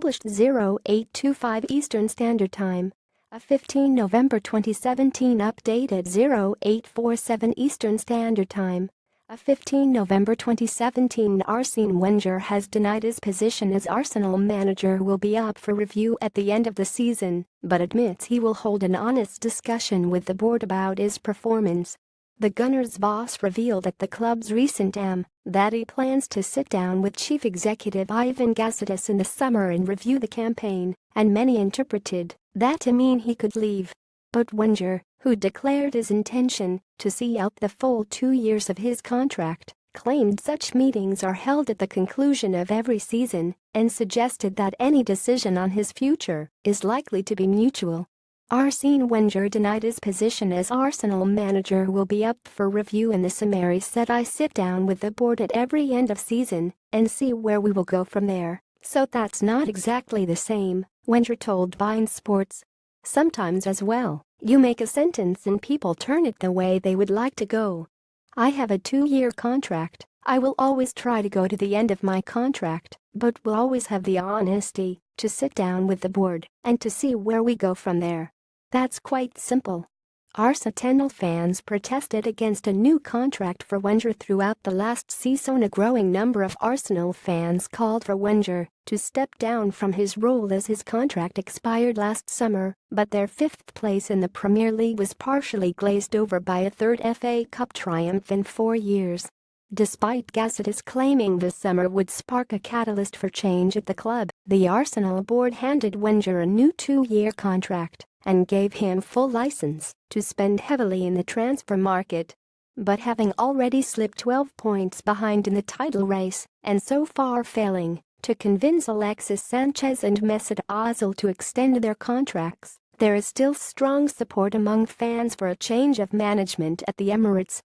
published 0825 Eastern Standard Time. A 15 November 2017 update at 0847 Eastern Standard Time. A 15 November 2017 Arsene Wenger has denied his position as Arsenal manager will be up for review at the end of the season, but admits he will hold an honest discussion with the board about his performance. The Gunners boss revealed at the club's recent AM that he plans to sit down with chief executive Ivan Gazidis in the summer and review the campaign, and many interpreted that to mean he could leave. But Wenger, who declared his intention to see out the full two years of his contract, claimed such meetings are held at the conclusion of every season and suggested that any decision on his future is likely to be mutual. Arsene Wenger denied his position as Arsenal manager will be up for review in the summary said I sit down with the board at every end of season and see where we will go from there, so that's not exactly the same, Wenger told Bein Sports. Sometimes as well, you make a sentence and people turn it the way they would like to go. I have a two-year contract, I will always try to go to the end of my contract, but will always have the honesty to sit down with the board and to see where we go from there. That's quite simple. Arsenal fans protested against a new contract for Wenger throughout the last season. A growing number of Arsenal fans called for Wenger to step down from his role as his contract expired last summer, but their fifth place in the Premier League was partially glazed over by a third FA Cup triumph in four years. Despite Gassidis claiming this summer would spark a catalyst for change at the club, the Arsenal board handed Wenger a new two-year contract and gave him full license to spend heavily in the transfer market. But having already slipped 12 points behind in the title race and so far failing to convince Alexis Sanchez and Mesut Ozil to extend their contracts, there is still strong support among fans for a change of management at the Emirates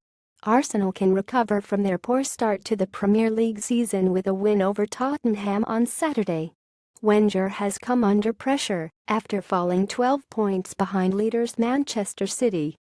Arsenal can recover from their poor start to the Premier League season with a win over Tottenham on Saturday. Wenger has come under pressure after falling 12 points behind leaders Manchester City